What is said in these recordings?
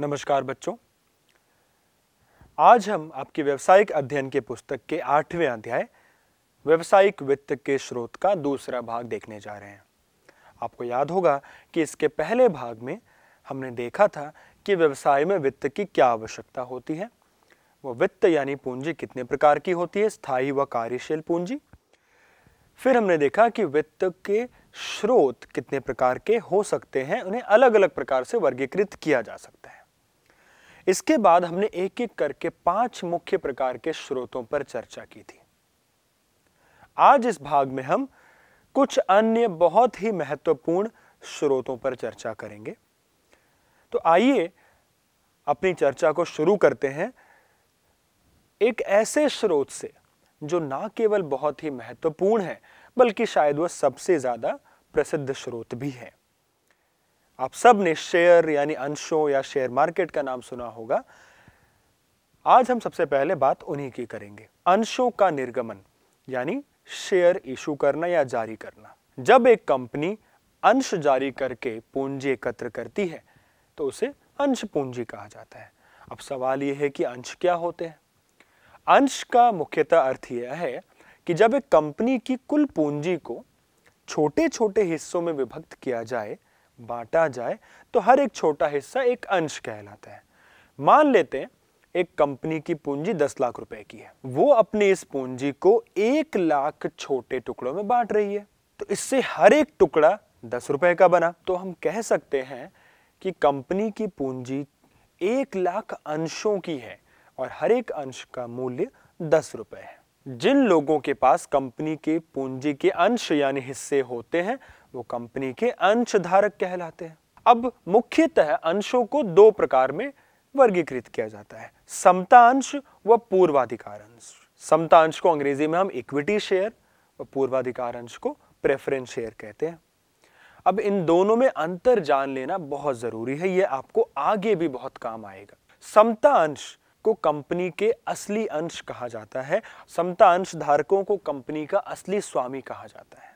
नमस्कार बच्चों आज हम आपके व्यवसायिक अध्ययन के पुस्तक के आठवें अध्याय व्यवसायिक वित्त के स्रोत का दूसरा भाग देखने जा रहे हैं आपको याद होगा कि इसके पहले भाग में हमने देखा था कि व्यवसाय में वित्त की क्या आवश्यकता होती है वो वित्त यानी पूंजी कितने प्रकार की होती है स्थायी व कार्यशील पूंजी फिर हमने देखा कि वित्त के स्रोत कितने प्रकार के हो सकते हैं उन्हें अलग अलग प्रकार से वर्गीकृत किया जा सकता है इसके बाद हमने एक एक करके पांच मुख्य प्रकार के स्रोतों पर चर्चा की थी आज इस भाग में हम कुछ अन्य बहुत ही महत्वपूर्ण स्रोतों पर चर्चा करेंगे तो आइए अपनी चर्चा को शुरू करते हैं एक ऐसे स्रोत से जो ना केवल बहुत ही महत्वपूर्ण है बल्कि शायद वह सबसे ज्यादा प्रसिद्ध स्रोत भी है आप सब ने शेयर यानी अंशों या शेयर मार्केट का नाम सुना होगा आज हम सबसे पहले बात उन्हीं की करेंगे अंशों का निर्गमन यानी शेयर इशू करना या जारी करना जब एक कंपनी अंश जारी करके पूंजी एकत्र करती है तो उसे अंश पूंजी कहा जाता है अब सवाल यह है कि अंश क्या होते हैं अंश का मुख्यतः अर्थ यह है कि जब एक कंपनी की कुल पूंजी को छोटे छोटे हिस्सों में विभक्त किया जाए बांटा जाए तो हर एक छोटा हिस्सा एक अंश कहलाता है मान लेते हैं एक कंपनी की पूंजी दस लाख रुपए की है वो अपनी इस पूंजी को एक लाख छोटे टुकड़ों में बांट रही है तो इससे हर एक टुकड़ा दस रुपए का बना तो हम कह सकते हैं कि कंपनी की पूंजी एक लाख अंशों की है और हर एक अंश का मूल्य दस रुपए है जिन लोगों के पास कंपनी के पूंजी के अंश यानी हिस्से होते हैं वो कंपनी के अंशधारक कहलाते हैं अब मुख्यतः अंशों को दो प्रकार में वर्गीकृत किया जाता है समता अंश व पूर्वाधिकार अंश समता अंश को अंग्रेजी में हम इक्विटी शेयर व पूर्वाधिकार अंश को प्रेफरेंस शेयर कहते हैं अब इन दोनों में अंतर जान लेना बहुत जरूरी है यह आपको आगे भी बहुत काम आएगा समता अंश को कंपनी के असली अंश कहा जाता है समता अंश धारकों को कंपनी का असली स्वामी कहा जाता है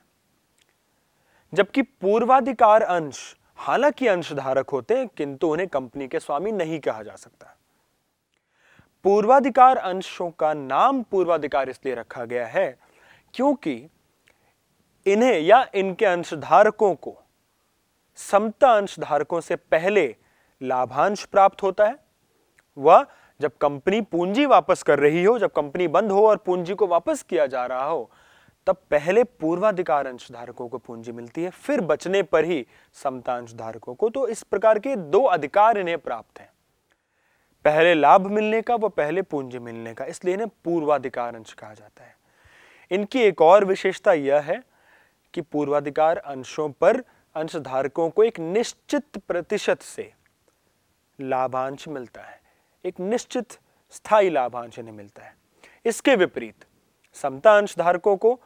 जबकि पूर्वाधिकार अंश हालांकि अंशधारक होते हैं किंतु उन्हें कंपनी के स्वामी नहीं कहा जा सकता पूर्वाधिकार अंशों का नाम पूर्वाधिकार इसलिए रखा गया है क्योंकि इन्हें या इनके अंशधारकों को समता अंशधारकों से पहले लाभांश प्राप्त होता है वह जब कंपनी पूंजी वापस कर रही हो जब कंपनी बंद हो और पूंजी को वापस किया जा रहा हो तब पहले पूर्वाधिकार अंशधारकों को पूंजी मिलती है फिर बचने पर ही समता अंशधारकों को तो इस प्रकार के दो अधिकार इन्हें प्राप्त हैं पहले लाभ मिलने का व पहले पूंजी मिलने का इसलिए इन्हें पूर्वाधिकार अंश कहा जाता है इनकी एक और विशेषता यह है कि पूर्वाधिकार अंशों पर अंशधारकों को एक निश्चित प्रतिशत से लाभांश मिलता है एक निश्चित स्थायी लाभांश इन्हें मिलता है इसके विपरीत समता अंशधारकों को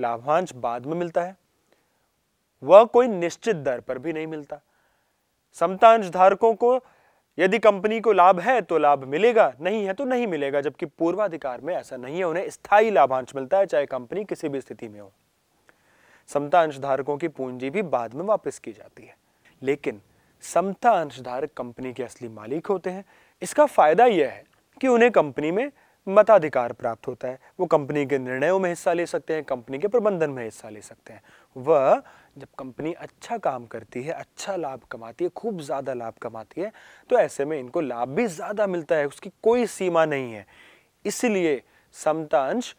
लाभांश बाद में मिलता है वह कोई निश्चित दर पर भी नहीं मिलता समतांश धारकों को यदि कंपनी को लाभ है तो लाभ मिलेगा नहीं है तो नहीं मिलेगा जबकि पूर्वाधिकार में ऐसा नहीं है उन्हें स्थायी लाभांश मिलता है चाहे कंपनी किसी भी स्थिति में हो समता अंशधारकों की पूंजी भी बाद में वापस की जाती है लेकिन समता अंशधारक कंपनी के असली मालिक होते हैं इसका फायदा यह है कि उन्हें कंपनी में मताधिकार प्राप्त होता है वो कंपनी के निर्णयों में हिस्सा ले सकते हैं कंपनी के प्रबंधन में हिस्सा ले सकते हैं वह जब कंपनी अच्छा काम करती है अच्छा लाभ कमाती है खूब ज़्यादा लाभ कमाती है तो ऐसे में इनको लाभ भी ज़्यादा मिलता है उसकी कोई सीमा नहीं है इसलिए समता अंश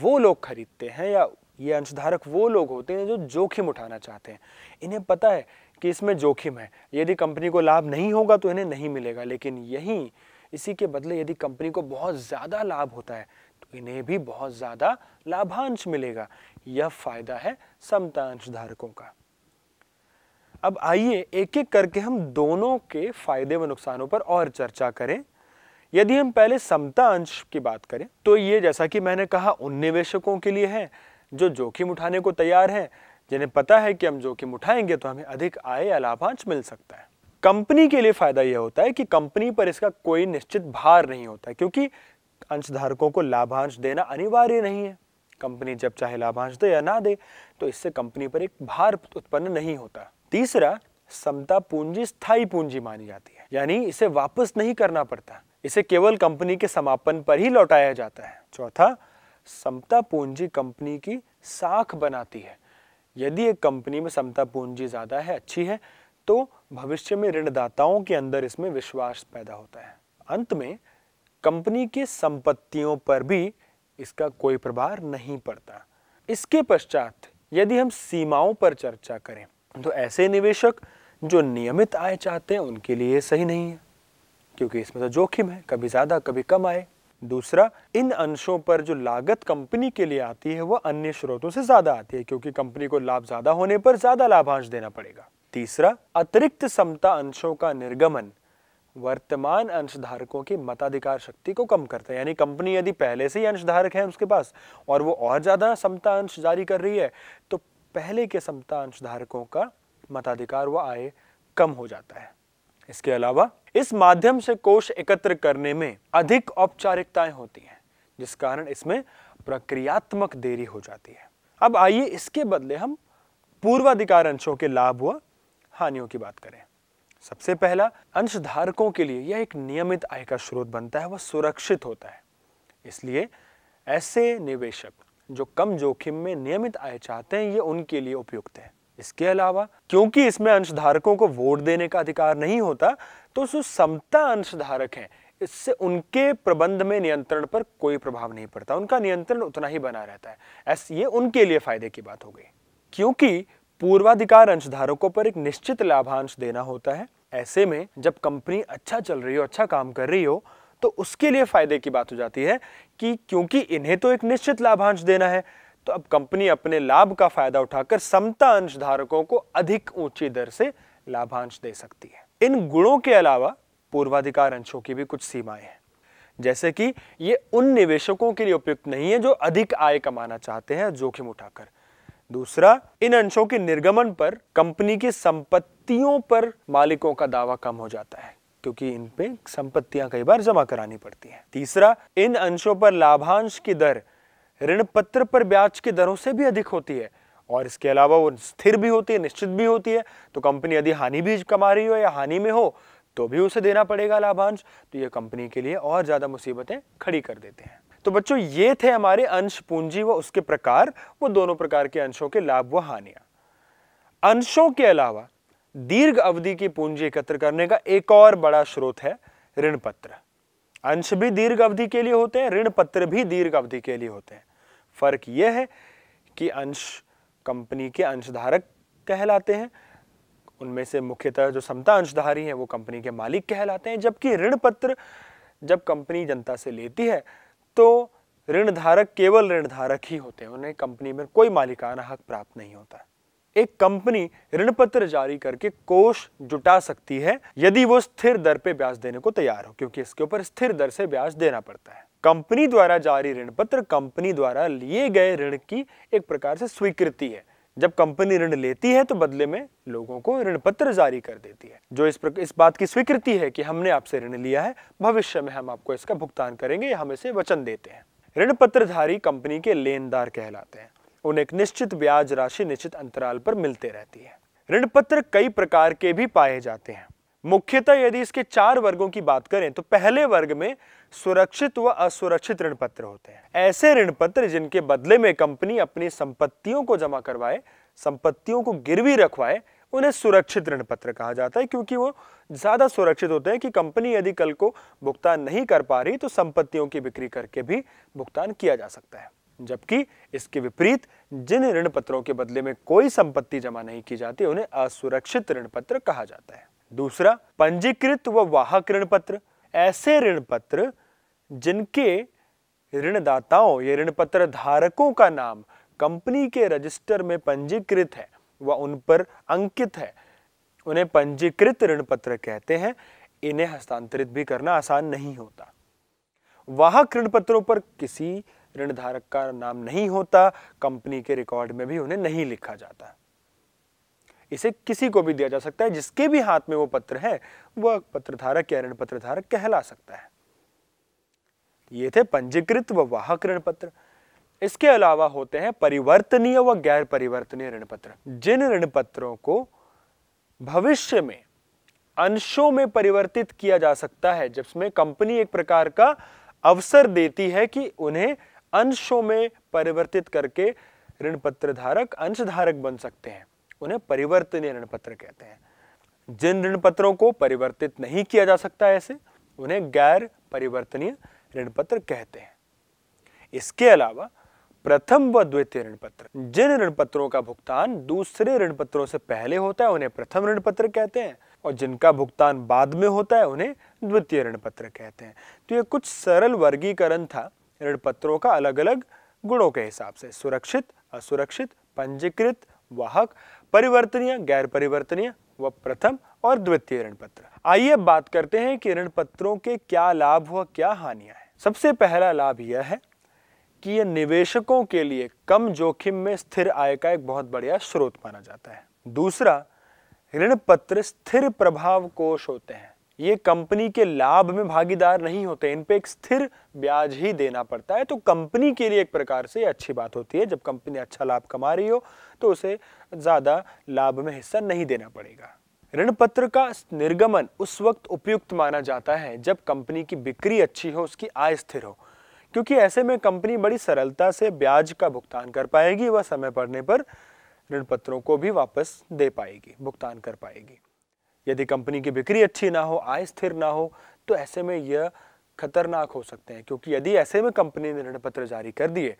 वो लोग खरीदते हैं या ये अंशधारक वो लोग होते हैं जो जोखिम उठाना चाहते हैं इन्हें पता है कि इसमें जोखिम है यदि कंपनी को लाभ नहीं होगा तो इन्हें नहीं मिलेगा लेकिन यहीं इसी के बदले यदि कंपनी को बहुत ज़्यादा लाभ होता है तो इन्हें भी बहुत ज़्यादा लाभांश मिलेगा यह फायदा है समता धारकों का अब आइए एक एक करके हम दोनों के फायदे व नुकसानों पर और चर्चा करें यदि हम पहले समता अंश की बात करें तो ये जैसा कि मैंने कहा उन निवेशकों के लिए है जो जोखिम उठाने को तैयार हैं जिन्हें पता है कि हम जोखिम उठाएंगे तो हमें अधिक आय या लाभांश मिल सकता है कंपनी के लिए फ़ायदा यह होता है कि कंपनी पर इसका कोई निश्चित भार नहीं होता क्योंकि अंशधारकों को लाभांश देना अनिवार्य नहीं है कंपनी जब चाहे लाभांश दे या ना दे तो इससे कंपनी पर एक भार उत्पन्न नहीं होता तीसरा समता पूंजी स्थायी पूंजी मानी जाती है यानी इसे वापस नहीं करना पड़ता इसे केवल कंपनी के समापन पर ही लौटाया जाता है चौथा समता पूंजी कंपनी की साख बनाती है यदि एक कंपनी में समता पूंजी ज़्यादा है अच्छी है तो भविष्य में ऋणदाताओं के अंदर इसमें विश्वास पैदा होता है अंत में कंपनी की संपत्तियों पर भी इसका कोई प्रभाव नहीं पड़ता इसके पश्चात यदि हम सीमाओं पर चर्चा करें तो ऐसे निवेशक जो नियमित आय चाहते हैं उनके लिए सही नहीं है क्योंकि इसमें तो जोखिम है कभी ज़्यादा कभी कम आए दूसरा इन अंशों पर जो लागत कंपनी के लिए आती है वह अन्य स्रोतों से ज़्यादा आती है क्योंकि कंपनी को लाभ ज़्यादा होने पर ज़्यादा लाभांश देना पड़ेगा तीसरा अतिरिक्त समता अंशों का निर्गमन वर्तमान अंशधारकों की मताधिकार शक्ति को कम करता है यानी कंपनी यदि पहले से ही अंशधारक है उसके पास और वो और ज़्यादा समता अंश जारी कर रही है तो पहले के समता अंशधारकों का मताधिकार व आय कम हो जाता है इसके अलावा इस माध्यम से कोष एकत्र करने में अधिक औपचारिकताएं होती हैं जिस कारण इसमें प्रक्रियात्मक देरी हो जाती है अब आइए इसके बदले हम पूर्वाधिकार अंशों के लाभ व हानियों की बात करें सबसे पहला अंशधारकों के लिए यह एक नियमित आय का स्रोत बनता है वह सुरक्षित होता है इसलिए ऐसे निवेशक जो कम जोखिम में नियमित आय चाहते हैं ये उनके लिए उपयुक्त है इसके अलावा क्योंकि इसमें अंशधारकों को वोट देने का अधिकार नहीं होता तो जो समता अंशधारक हैं इससे उनके प्रबंध में नियंत्रण पर कोई प्रभाव नहीं पड़ता उनका नियंत्रण उतना ही बना रहता है ऐसे ये उनके लिए फायदे की बात हो गई क्योंकि पूर्वाधिकार अंशधारकों पर एक निश्चित लाभांश देना होता है ऐसे में जब कंपनी अच्छा चल रही हो अच्छा काम कर रही हो तो उसके लिए फायदे की बात हो जाती है कि क्योंकि इन्हें तो एक निश्चित लाभांश देना है तो अब कंपनी अपने लाभ का फायदा उठाकर समता अंशधारकों को अधिक ऊंची दर से लाभांश दे सकती है इन गुणों के अलावा पूर्वाधिकार अंशों की भी कुछ सीमाएं हैं जैसे कि ये उन निवेशकों के लिए उपयुक्त नहीं है जो अधिक आय कमाना चाहते हैं जोखिम उठाकर दूसरा इन अंशों के निर्गमन पर कंपनी की संपत्तियों पर मालिकों का दावा कम हो जाता है क्योंकि इन पे संपत्तियां कई बार जमा करानी पड़ती हैं। तीसरा इन अंशों पर लाभांश की दर ऋण पत्र पर ब्याज की दरों से भी अधिक होती है और इसके अलावा वो स्थिर भी होती है निश्चित भी होती है तो कंपनी यदि हानि भी कमा रही हो या हानि में हो तो भी उसे देना पड़ेगा लाभांश तो ये कंपनी के लिए और ज़्यादा मुसीबतें खड़ी कर देते हैं तो बच्चों ये थे हमारे अंश पूंजी व उसके प्रकार वो दोनों प्रकार के अंशों के लाभ व हानियां अंशों के अलावा दीर्घ अवधि की पूंजी एकत्र करने का एक और बड़ा स्रोत है ऋण पत्र अंश भी दीर्घ अवधि के लिए होते हैं ऋण पत्र भी दीर्घ अवधि के लिए होते हैं फर्क यह है कि अंश कंपनी के अंशधारक कहलाते हैं उनमें से मुख्यतः जो समता अंशधारी हैं वो कंपनी के मालिक कहलाते हैं जबकि ऋण पत्र जब कंपनी जनता से लेती है तो ऋणधारक केवल ऋण धारक ही होते हैं उन्हें कंपनी में कोई मालिकाना हक प्राप्त नहीं होता एक कंपनी ऋण पत्र जारी करके कोष जुटा सकती है यदि वो स्थिर दर पे ब्याज देने को तैयार हो क्योंकि इसके ऊपर स्थिर दर से ब्याज देना पड़ता है कंपनी द्वारा जारी ऋण पत्र कंपनी द्वारा लिए गए ऋण की एक प्रकार से स्वीकृति है जब कंपनी ऋण लेती है तो बदले में लोगों को ऋण पत्र जारी कर देती है जो इस इस बात की स्वीकृति है कि हमने आपसे ऋण लिया है भविष्य में हम आपको इसका भुगतान करेंगे या हम इसे वचन देते हैं ऋण पत्रधारी कंपनी के लेनदार कहलाते हैं उन्हें एक निश्चित ब्याज राशि निश्चित अंतराल पर मिलते रहती है ऋण पत्र कई प्रकार के भी पाए जाते हैं मुख्यतः यदि इसके चार वर्गों की बात करें तो पहले वर्ग में सुरक्षित व असुरक्षित ऋण पत्र होते हैं ऐसे ऋण पत्र जिनके बदले में कंपनी अपनी संपत्तियों को जमा करवाए संपत्तियों को गिरवी रखवाए उन्हें सुरक्षित ऋण पत्र कहा जाता है क्योंकि वो ज़्यादा सुरक्षित होते हैं कि कंपनी यदि कल को भुगतान नहीं कर पा रही तो संपत्तियों की बिक्री करके भी भुगतान किया जा सकता है जबकि इसके विपरीत जिन ऋण पत्रों के बदले में कोई संपत्ति जमा नहीं की जाती उन्हें असुरक्षित ऋण पत्र कहा जाता है दूसरा पंजीकृत व वाहक ऋण पत्र ऐसे ऋण पत्र जिनके ऋणदाताओं या ऋण पत्र धारकों का नाम कंपनी के रजिस्टर में पंजीकृत है व उन पर अंकित है उन्हें पंजीकृत ऋण पत्र कहते हैं इन्हें हस्तांतरित भी करना आसान नहीं होता वाहक ऋण पत्रों पर किसी ऋण धारक का नाम नहीं होता कंपनी के रिकॉर्ड में भी उन्हें नहीं लिखा जाता इसे किसी को भी दिया जा सकता है जिसके भी हाथ में वो पत्र है वह पत्रधारक या ऋण पत्रधारक कहला सकता है ये थे पंजीकृत व वाहक ऋण पत्र इसके अलावा होते हैं परिवर्तनीय व गैर परिवर्तनीय ऋण पत्र जिन ऋण पत्रों को भविष्य में अंशों में परिवर्तित किया जा सकता है जिसमें कंपनी एक प्रकार का अवसर देती है कि उन्हें अंशों में परिवर्तित करके ऋण पत्र धारक अंशधारक बन सकते हैं उन्हें परिवर्तनीय ऋण पत्र कहते हैं जिन ऋण पत्रों को परिवर्तित नहीं किया जा सकता ऐसे उन्हें गैर परिवर्तनीय ऋण पत्र कहते हैं इसके अलावा प्रथम व द्वितीय ऋण पत्र जिन ऋण पत्रों का भुगतान दूसरे ऋण पत्रों से पहले होता है उन्हें प्रथम ऋण पत्र कहते हैं और जिनका भुगतान बाद में होता है उन्हें द्वितीय ऋण पत्र कहते हैं तो ये कुछ सरल वर्गीकरण था ऋण पत्रों का अलग अलग गुणों के हिसाब से सुरक्षित असुरक्षित पंजीकृत वाहक परिवर्तनीय गैर परिवर्तनीय व प्रथम और द्वितीय ऋण पत्र आइए बात करते हैं कि ऋण पत्रों के क्या लाभ व क्या हानियां हैं सबसे पहला लाभ यह है कि यह निवेशकों के लिए कम जोखिम में स्थिर आय का एक बहुत बढ़िया स्रोत माना जाता है दूसरा ऋण पत्र स्थिर प्रभाव कोष होते हैं ये कंपनी के लाभ में भागीदार नहीं होते इन पे एक स्थिर ब्याज ही देना पड़ता है तो कंपनी के लिए एक प्रकार से अच्छी बात होती है जब कंपनी अच्छा लाभ कमा रही हो तो उसे ज़्यादा लाभ में हिस्सा नहीं देना पड़ेगा ऋण पत्र का निर्गमन उस वक्त उपयुक्त माना जाता है जब कंपनी की बिक्री अच्छी हो उसकी आय स्थिर हो क्योंकि ऐसे में कंपनी बड़ी सरलता से ब्याज का भुगतान कर पाएगी व समय पड़ने पर ऋण पत्रों को भी वापस दे पाएगी भुगतान कर पाएगी यदि कंपनी की बिक्री अच्छी ना हो आय स्थिर ना हो तो ऐसे में यह खतरनाक हो सकते हैं क्योंकि यदि ऐसे में कंपनी ने ऋण पत्र जारी कर दिए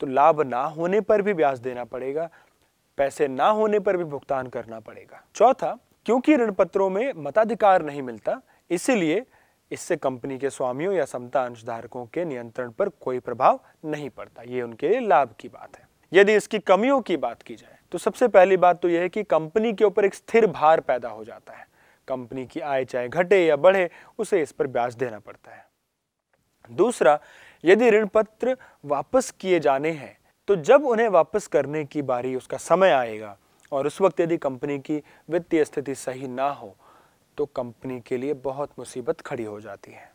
तो लाभ ना होने पर भी ब्याज देना पड़ेगा पैसे ना होने पर भी भुगतान करना पड़ेगा चौथा क्योंकि ऋण पत्रों में मताधिकार नहीं मिलता इसीलिए इससे कंपनी के स्वामियों या समता अंशधारकों के नियंत्रण पर कोई प्रभाव नहीं पड़ता ये उनके लिए लाभ की बात है यदि इसकी कमियों की बात की जाए तो सबसे पहली बात तो यह है कि कंपनी के ऊपर एक स्थिर भार पैदा हो जाता है कंपनी की आय चाहे घटे या बढ़े उसे इस पर ब्याज देना पड़ता है दूसरा यदि ऋण पत्र वापस किए जाने हैं तो जब उन्हें वापस करने की बारी उसका समय आएगा और उस वक्त यदि कंपनी की वित्तीय स्थिति सही ना हो तो कंपनी के लिए बहुत मुसीबत खड़ी हो जाती है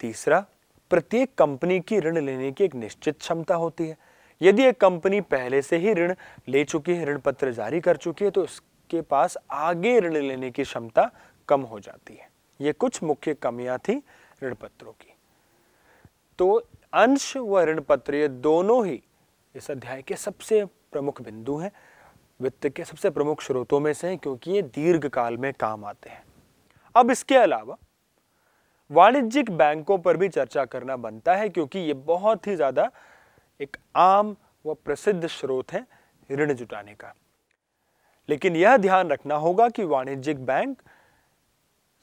तीसरा प्रत्येक कंपनी की ऋण लेने की एक निश्चित क्षमता होती है यदि एक कंपनी पहले से ही ऋण ले चुकी है ऋण पत्र जारी कर चुकी है तो उसके पास आगे ऋण लेने की क्षमता कम हो जाती है ये कुछ मुख्य कमियां थी ऋण पत्रों की तो अंश व ऋण पत्र ये दोनों ही इस अध्याय के सबसे प्रमुख बिंदु हैं वित्त के सबसे प्रमुख स्रोतों में से हैं क्योंकि ये दीर्घ काल में काम आते हैं अब इसके अलावा वाणिज्यिक बैंकों पर भी चर्चा करना बनता है क्योंकि ये बहुत ही ज़्यादा एक आम व प्रसिद्ध स्रोत है ऋण जुटाने का लेकिन यह ध्यान रखना होगा कि वाणिज्यिक बैंक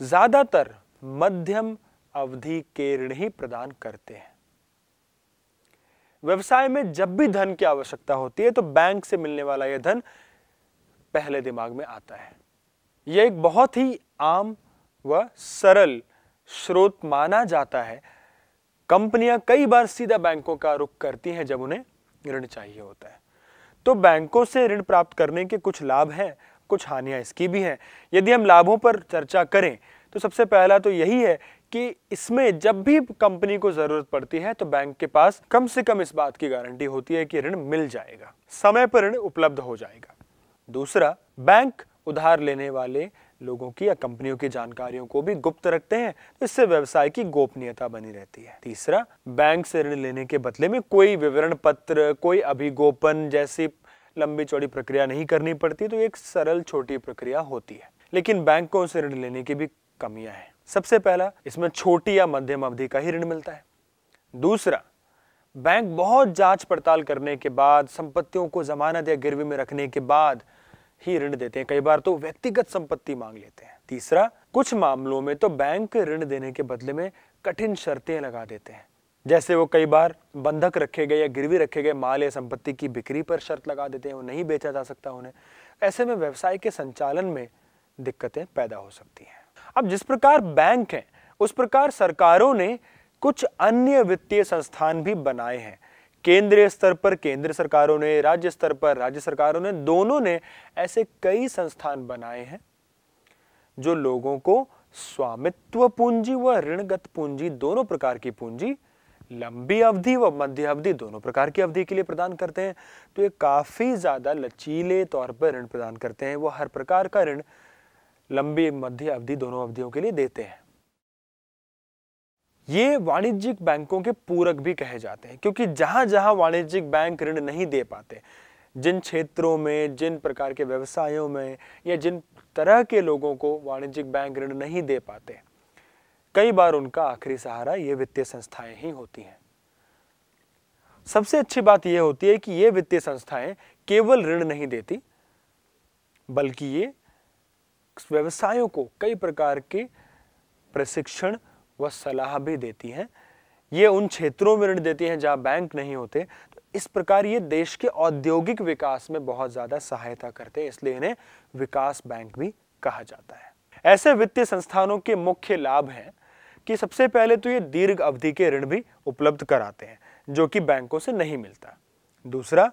ज्यादातर मध्यम अवधि के ऋण ही प्रदान करते हैं व्यवसाय में जब भी धन की आवश्यकता होती है तो बैंक से मिलने वाला यह धन पहले दिमाग में आता है यह एक बहुत ही आम व सरल स्रोत माना जाता है कंपनियां कई बार सीधा बैंकों का रुख करती हैं जब उन्हें ऋण चाहिए होता है तो बैंकों से ऋण प्राप्त करने के कुछ लाभ हैं कुछ हानियां इसकी भी हैं यदि हम लाभों पर चर्चा करें तो सबसे पहला तो यही है कि इसमें जब भी कंपनी को ज़रूरत पड़ती है तो बैंक के पास कम से कम इस बात की गारंटी होती है कि ऋण मिल जाएगा समय पर ऋण उपलब्ध हो जाएगा दूसरा बैंक उधार लेने वाले लोगों की या कंपनियों की जानकारियों को भी गुप्त रखते हैं तो इससे व्यवसाय की गोपनीयता बनी रहती है तीसरा बैंक से ऋण लेने के बदले में कोई विवरण पत्र कोई अभिगोपन जैसी लंबी चौड़ी प्रक्रिया नहीं करनी पड़ती तो एक सरल छोटी प्रक्रिया होती है लेकिन बैंकों से ऋण लेने की भी कमियां हैं सबसे पहला इसमें छोटी या मध्यम अवधि का ही ऋण मिलता है दूसरा बैंक बहुत जांच पड़ताल करने के बाद संपत्तियों को जमानत या गिरवी में रखने के बाद ही ऋण देते हैं कई बार तो व्यक्तिगत संपत्ति मांग लेते हैं तीसरा कुछ मामलों में तो बैंक ऋण देने के बदले में कठिन शर्तें लगा देते हैं जैसे वो कई बार बंधक रखे गए या गिरवी रखे गए माल या संपत्ति की बिक्री पर शर्त लगा देते हैं वो नहीं बेचा जा सकता उन्हें ऐसे में व्यवसाय के संचालन में दिक्कतें पैदा हो सकती हैं अब जिस प्रकार बैंक हैं उस प्रकार सरकारों ने कुछ अन्य वित्तीय संस्थान भी बनाए हैं केंद्रीय स्तर पर केंद्र सरकारों ने राज्य स्तर पर राज्य सरकारों ने दोनों ने ऐसे कई संस्थान बनाए हैं जो लोगों को स्वामित्व पूंजी व ऋणगत पूंजी दोनों प्रकार की पूंजी लंबी अवधि व मध्य अवधि दोनों प्रकार की अवधि के लिए प्रदान करते हैं तो ये काफ़ी ज़्यादा लचीले तौर पर ऋण प्रदान करते हैं वो हर प्रकार का ऋण लंबी मध्य अवधि दोनों अवधियों के लिए देते हैं ये वाणिज्यिक बैंकों के पूरक भी कहे जाते हैं क्योंकि जहां जहां वाणिज्यिक बैंक ऋण नहीं दे पाते जिन क्षेत्रों में जिन प्रकार के व्यवसायों में या जिन तरह के लोगों को वाणिज्यिक बैंक ऋण नहीं दे पाते कई बार उनका आखिरी सहारा ये वित्तीय संस्थाएं ही होती हैं सबसे अच्छी बात यह होती है कि ये वित्तीय संस्थाएं केवल ऋण नहीं देती बल्कि ये व्यवसायों को कई प्रकार के प्रशिक्षण वह सलाह भी देती हैं ये उन क्षेत्रों में ऋण देती हैं जहाँ बैंक नहीं होते तो इस प्रकार ये देश के औद्योगिक विकास में बहुत ज़्यादा सहायता करते हैं इसलिए इन्हें विकास बैंक भी कहा जाता है ऐसे वित्तीय संस्थानों के मुख्य लाभ हैं कि सबसे पहले तो ये दीर्घ अवधि के ऋण भी उपलब्ध कराते हैं जो कि बैंकों से नहीं मिलता दूसरा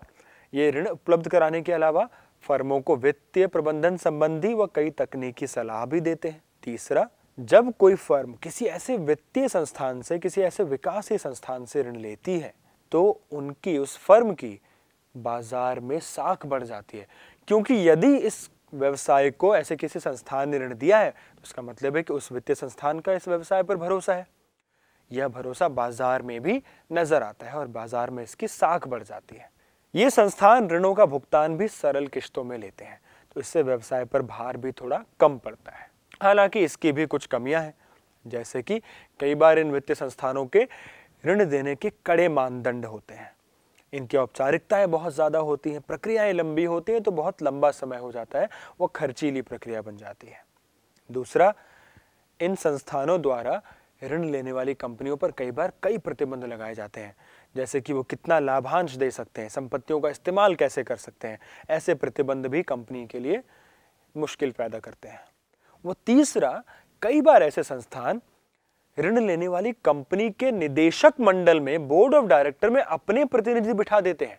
ये ऋण उपलब्ध कराने के अलावा फर्मों को वित्तीय प्रबंधन संबंधी व कई तकनीकी सलाह भी देते हैं तीसरा जब कोई फर्म किसी ऐसे वित्तीय संस्थान से किसी ऐसे विकासीय संस्थान से ऋण लेती है तो उनकी उस फर्म की बाजार में साख बढ़ जाती है क्योंकि यदि इस व्यवसाय को ऐसे किसी संस्थान ने ऋण दिया है तो इसका मतलब है कि उस वित्तीय संस्थान का इस व्यवसाय पर भरोसा है यह भरोसा बाजार में भी नजर आता है और बाजार में इसकी साख बढ़ जाती है ये संस्थान ऋणों का भुगतान भी सरल किश्तों में लेते हैं तो इससे व्यवसाय पर भार भी थोड़ा कम पड़ता है हालांकि इसकी भी कुछ कमियां हैं जैसे कि कई बार इन वित्तीय संस्थानों के ऋण देने के कड़े मानदंड होते हैं इनकी औपचारिकताएं बहुत ज़्यादा होती हैं प्रक्रियाएं लंबी होती हैं तो बहुत लंबा समय हो जाता है वो खर्चीली प्रक्रिया बन जाती है दूसरा इन संस्थानों द्वारा ऋण लेने वाली कंपनियों पर कई बार कई प्रतिबंध लगाए जाते हैं जैसे कि वो कितना लाभांश दे सकते हैं संपत्तियों का इस्तेमाल कैसे कर सकते हैं ऐसे प्रतिबंध भी कंपनी के लिए मुश्किल पैदा करते हैं वो तीसरा कई बार ऐसे संस्थान ऋण लेने वाली कंपनी के निदेशक मंडल में बोर्ड ऑफ डायरेक्टर में अपने प्रतिनिधि बिठा देते हैं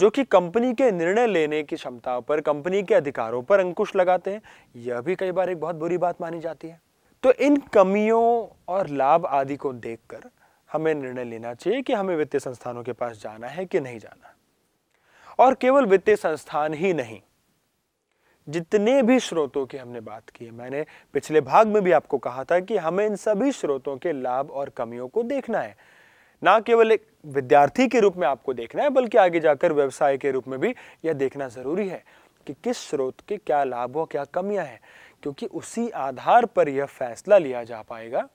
जो कि कंपनी के निर्णय लेने की क्षमता पर कंपनी के अधिकारों पर अंकुश लगाते हैं यह भी कई बार एक बहुत बुरी बात मानी जाती है तो इन कमियों और लाभ आदि को देखकर हमें निर्णय लेना चाहिए कि हमें वित्तीय संस्थानों के पास जाना है कि नहीं जाना और केवल वित्तीय संस्थान ही नहीं जितने भी स्रोतों की हमने बात की मैंने पिछले भाग में भी आपको कहा था कि हमें इन सभी स्रोतों के लाभ और कमियों को देखना है ना केवल एक विद्यार्थी के रूप में आपको देखना है बल्कि आगे जाकर व्यवसाय के रूप में भी यह देखना ज़रूरी है कि किस स्रोत के क्या लाभ और क्या कमियां हैं क्योंकि उसी आधार पर यह फैसला लिया जा पाएगा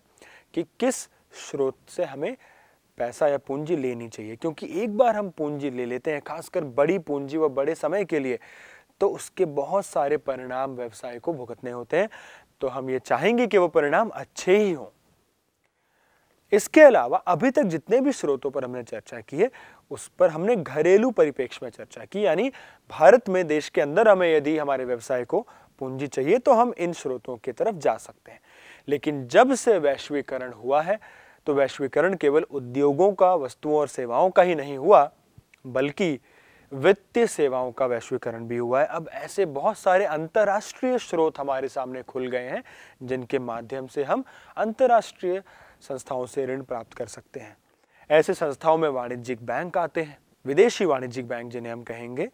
कि किस स्रोत से हमें पैसा या पूंजी लेनी चाहिए क्योंकि एक बार हम पूंजी ले लेते हैं खासकर बड़ी पूंजी व बड़े समय के लिए तो उसके बहुत सारे परिणाम व्यवसाय को भुगतने होते हैं तो हम ये चाहेंगे कि वो परिणाम अच्छे ही हों इसके अलावा अभी तक जितने भी स्रोतों पर हमने चर्चा की है उस पर हमने घरेलू परिपेक्ष में चर्चा की यानी भारत में देश के अंदर हमें यदि हमारे व्यवसाय को पूंजी चाहिए तो हम इन स्रोतों की तरफ जा सकते हैं लेकिन जब से वैश्वीकरण हुआ है तो वैश्वीकरण केवल उद्योगों का वस्तुओं और सेवाओं का ही नहीं हुआ बल्कि वित्तीय सेवाओं का वैश्वीकरण भी हुआ है अब ऐसे बहुत सारे अंतर्राष्ट्रीय स्रोत हमारे सामने खुल गए हैं जिनके माध्यम से हम अंतर्राष्ट्रीय संस्थाओं से ऋण प्राप्त कर सकते हैं ऐसे संस्थाओं में वाणिज्यिक बैंक आते हैं विदेशी वाणिज्यिक बैंक जिन्हें हम कहेंगे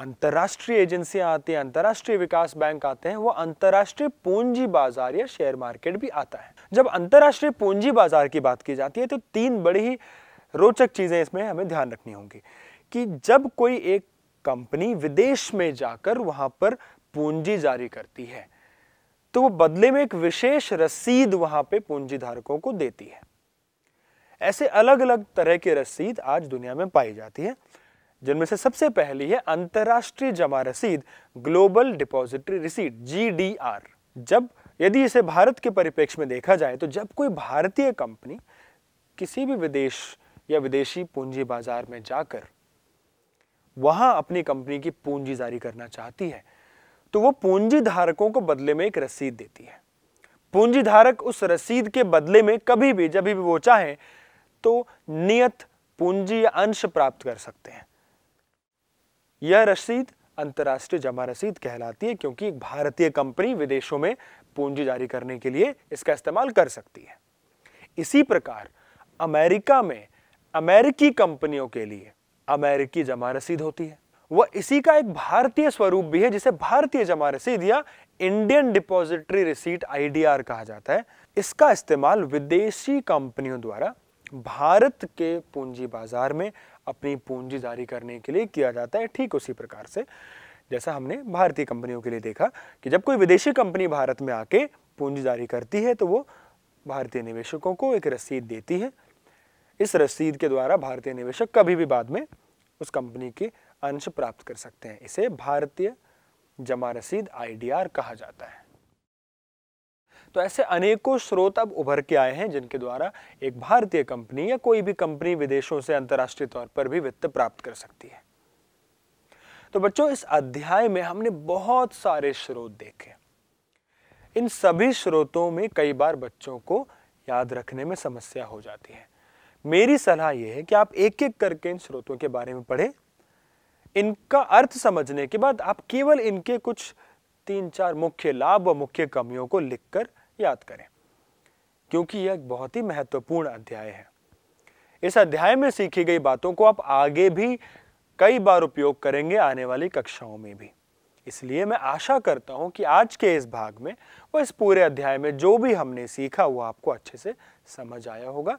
अंतर्राष्ट्रीय एजेंसियां आती हैं अंतर्राष्ट्रीय विकास बैंक आते हैं वो अंतर्राष्ट्रीय पूंजी बाजार या शेयर मार्केट भी आता है जब अंतर्राष्ट्रीय पूंजी बाजार की बात की जाती है तो तीन बड़ी ही रोचक चीज़ें इसमें हमें ध्यान रखनी होंगी कि जब कोई एक कंपनी विदेश में जाकर वहां पर पूंजी जारी करती है तो वो बदले में एक विशेष रसीद वहां पे पूंजी धारकों को देती है ऐसे अलग अलग तरह की रसीद आज दुनिया में पाई जाती है जिनमें से सबसे पहली है अंतर्राष्ट्रीय जमा रसीद ग्लोबल डिपॉजिटरी रिसीट जी जब यदि इसे भारत के परिप्रेक्ष्य में देखा जाए तो जब कोई भारतीय कंपनी किसी भी विदेश या विदेशी पूंजी बाजार में जाकर वहां अपनी कंपनी की पूंजी जारी करना चाहती है तो वो पूंजी धारकों को बदले में एक रसीद देती है पूंजी धारक उस रसीद के बदले में कभी भी जब भी वो चाहे तो नियत पूंजी या अंश प्राप्त कर सकते हैं यह रसीद अंतर्राष्ट्रीय जमा रसीद कहलाती है क्योंकि एक भारतीय कंपनी विदेशों में पूंजी जारी करने के लिए इसका इस्तेमाल कर सकती है इसी प्रकार अमेरिका में अमेरिकी कंपनियों के लिए अमेरिकी जमा रसीद होती है वह इसी का एक भारतीय स्वरूप भी है जिसे भारतीय जमा रसीद या इंडियन डिपॉजिटरी रिसीट आई कहा जाता है इसका इस्तेमाल विदेशी कंपनियों द्वारा भारत के पूंजी बाजार में अपनी पूंजी जारी करने के लिए किया जाता है ठीक उसी प्रकार से जैसा हमने भारतीय कंपनियों के लिए देखा कि जब कोई विदेशी कंपनी भारत में आके पूंजी जारी करती है तो वो भारतीय निवेशकों को एक रसीद देती है इस रसीद के द्वारा भारतीय निवेशक कभी भी बाद में उस कंपनी के अंश प्राप्त कर सकते हैं इसे भारतीय जमा रसीद आई कहा जाता है तो ऐसे अनेकों स्रोत अब उभर के आए हैं जिनके द्वारा एक भारतीय कंपनी या कोई भी कंपनी विदेशों से अंतरराष्ट्रीय तौर पर भी वित्त प्राप्त कर सकती है तो बच्चों इस अध्याय में हमने बहुत सारे स्रोत देखे इन सभी स्रोतों में कई बार बच्चों को याद रखने में समस्या हो जाती है मेरी सलाह यह है कि आप एक एक करके इन स्रोतों के बारे में पढ़ें इनका अर्थ समझने के बाद आप केवल इनके कुछ तीन चार मुख्य लाभ व मुख्य कमियों को लिखकर याद करें क्योंकि यह बहुत ही महत्वपूर्ण अध्याय है इस अध्याय में सीखी गई बातों को आप आगे भी कई बार उपयोग करेंगे आने वाली कक्षाओं में भी इसलिए मैं आशा करता हूं कि आज के इस भाग में व इस पूरे अध्याय में जो भी हमने सीखा वो आपको अच्छे से समझ आया होगा